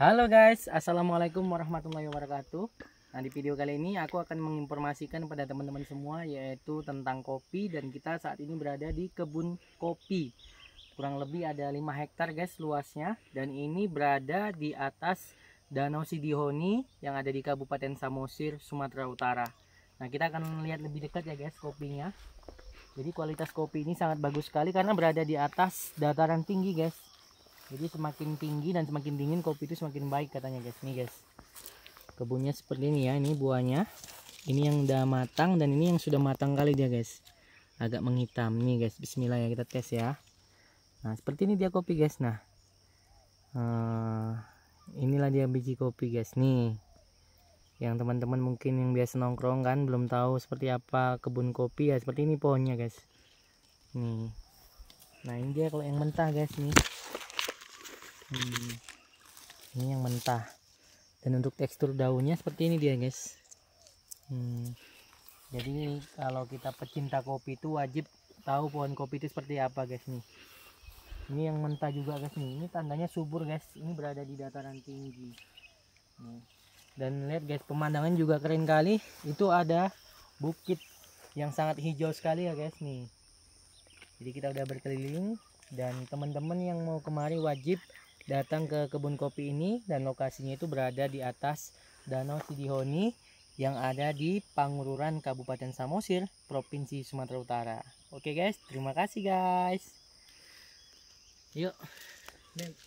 Halo guys, Assalamualaikum warahmatullahi wabarakatuh Nah di video kali ini aku akan menginformasikan pada teman-teman semua yaitu tentang kopi Dan kita saat ini berada di kebun kopi Kurang lebih ada 5 hektar guys luasnya Dan ini berada di atas Danau Sidihoni yang ada di Kabupaten Samosir, Sumatera Utara Nah kita akan lihat lebih dekat ya guys kopinya Jadi kualitas kopi ini sangat bagus sekali karena berada di atas dataran tinggi guys jadi semakin tinggi dan semakin dingin kopi itu semakin baik katanya guys nih guys kebunnya seperti ini ya ini buahnya ini yang udah matang dan ini yang sudah matang kali dia guys agak menghitam nih guys bismillah ya kita tes ya nah seperti ini dia kopi guys nah uh, inilah dia biji kopi guys nih yang teman-teman mungkin yang biasa nongkrong kan belum tahu seperti apa kebun kopi ya seperti ini pohonnya guys nih nah ini dia kalau yang mentah guys nih hmm. ini yang mentah dan untuk tekstur daunnya seperti ini dia guys hmm. jadi kalau kita pecinta kopi itu wajib tahu pohon kopi itu seperti apa guys nih ini yang mentah juga guys nih ini tandanya subur guys ini berada di dataran tinggi dan lihat guys pemandangan juga keren kali itu ada bukit yang sangat hijau sekali ya guys nih jadi kita udah berkeliling dan teman-teman yang mau kemari wajib datang ke kebun kopi ini dan lokasinya itu berada di atas Danau Sidihoni yang ada di Pangururan Kabupaten Samosir, Provinsi Sumatera Utara. Oke guys, terima kasih guys. Yuk.